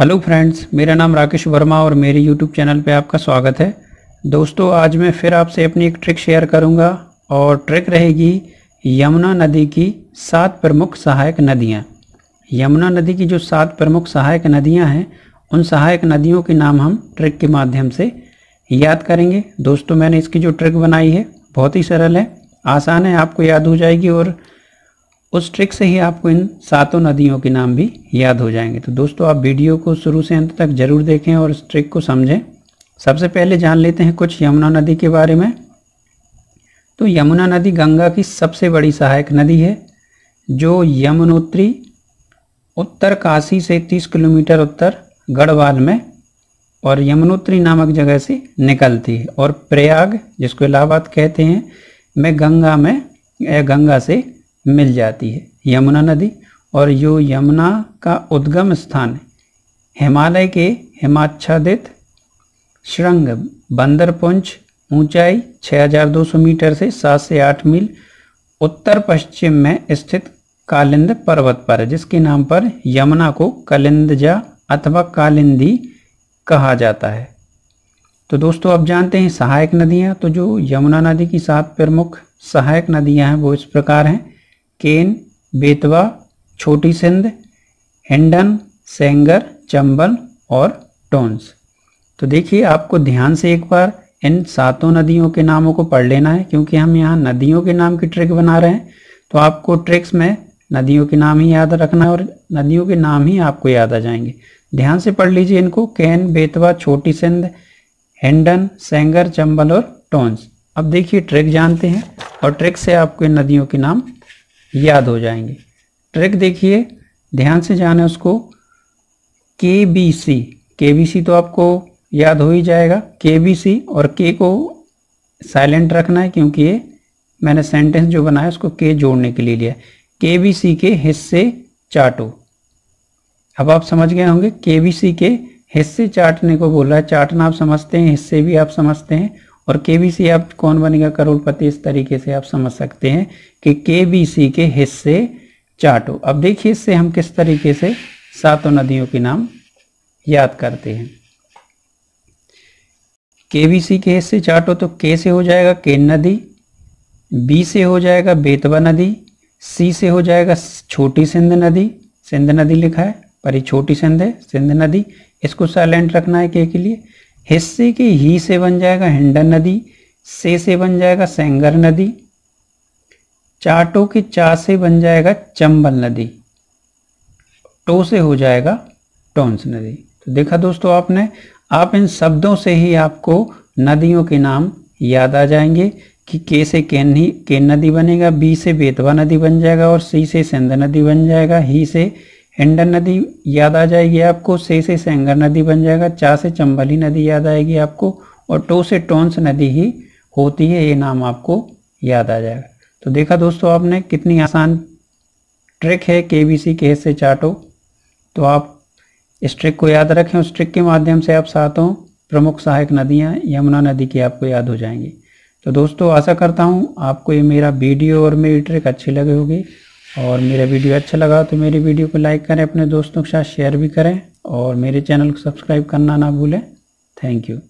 hello friends मेरा नाम राकेश वर्मा और मेरे यूट्यूब चैनल पे आपका स्वागत है दोस्तों आज मैं फिर आपसे अपनी एक ट्रिक शेयर करूंगा और ट्रिक रहेगी यमुना नदी की सात प्रमुख सहायक नदियां यमुना नदी की जो सात प्रमुख सहायक नदियां हैं उन सहायक नदियों के नाम हम ट्रिक के माध्यम से याद करेंगे दोस्तों मैंने इसकी जो ट्रिक बनाई है बहुत ही सरल है आसान है आपको याद हो जाएगी और उस ट्रिक से ही आपको इन सातों नदियों के नाम भी याद हो जाएंगे तो दोस्तों आप वीडियो को शुरू से अंत तक जरूर देखें और उस ट्रिक को समझें सबसे पहले जान लेते हैं कुछ यमुना नदी के बारे में तो यमुना नदी गंगा की सबसे बड़ी सहायक नदी है जो यमुनोत्री उत्तर काशी से 30 किलोमीटर उत्तर गढ़वाल में और यमुनोत्री नामक जगह से निकलती है और प्रयाग जिसको इलाहाबाद कहते हैं में गंगा में गंगा से मिल जाती है यमुना नदी और यो यमुना का उद्गम स्थान है हिमालय के हिमाच्छादित श्रृंग बंदरपुंज ऊंचाई 6200 मीटर से 7 से 8 मील उत्तर पश्चिम में स्थित कालिंद पर्वत पर है जिसके नाम पर यमुना को कलिंदजा अथवा कालिंदी कहा जाता है तो दोस्तों आप जानते हैं सहायक नदियाँ तो जो यमुना नदी की सात प्रमुख सहायक नदियाँ हैं वो इस प्रकार हैं केन बेतवा छोटी सिंध हिंडन सेंगर चंबल और टोंस तो देखिए आपको ध्यान से एक बार इन सातों नदियों के नामों को पढ़ लेना है क्योंकि हम यहाँ नदियों के नाम की ट्रिक बना रहे हैं तो आपको ट्रिक्स में नदियों के नाम ही याद रखना है और नदियों के नाम ही आपको याद आ जाएंगे ध्यान से पढ़ लीजिए इनको कैन बेतवा छोटी सिंध हिंडन सेंगर चंबल और टोंस अब देखिए ट्रिक जानते हैं और ट्रिक से आपको इन नदियों के नाम याद हो जाएंगे ट्रिक देखिए ध्यान से जाना उसको के बी सी के बी सी तो आपको याद हो ही जाएगा के बी सी और के को साइलेंट रखना है क्योंकि ये मैंने सेंटेंस जो बनाया उसको के जोड़ने के लिए लिया के बी सी के हिस्से चाटो अब आप समझ गए होंगे के बी सी के हिस्से चाटने को बोला है चाटना आप समझते हैं हिस्से भी आप समझते हैं और के आप कौन बनेगा करोड़पति इस तरीके से आप समझ सकते हैं कि के के हिस्से चाटो अब देखिए इससे हम किस तरीके से सातों नदियों के नाम याद करते हैं के के हिस्से चाटो तो के से हो जाएगा केन नदी बी से हो जाएगा बेतवा नदी सी से हो जाएगा छोटी सिंध नदी सिंध नदी लिखा है पर ये छोटी सिंध है सिंध नदी इसको साइलेंट रखना है के के लिए हिस्से के ही से बन जाएगा हिंडन नदी से से बन जाएगा सेंगर नदी चाटो के चा से बन जाएगा चंबल नदी टो से हो जाएगा टोंस नदी तो देखा दोस्तों आपने आप इन शब्दों से ही आपको नदियों के नाम याद आ जाएंगे कि के से ही केन नदी बनेगा बी से बेतवा नदी बन जाएगा और सी से सिंध नदी बन जाएगा ही से इंडन नदी याद आ जाएगी आपको से से सेंगर नदी बन जाएगा चा से चंबली नदी याद आएगी आपको और टो से टोन्स नदी ही होती है ये नाम आपको याद आ जाएगा तो देखा दोस्तों आपने कितनी आसान ट्रिक है के बी सी के से चाटो तो आप इस ट्रिक को याद रखें उस ट्रिक के माध्यम से आप सातों प्रमुख सहायक नदियाँ यमुना नदी की आपको याद हो जाएंगी तो दोस्तों आशा करता हूँ आपको ये मेरा वीडियो और मेरी ट्रिक अच्छी लगी होगी और मेरा वीडियो अच्छा लगा तो मेरी वीडियो को लाइक करें अपने दोस्तों के साथ शेयर भी करें और मेरे चैनल को सब्सक्राइब करना ना भूलें थैंक यू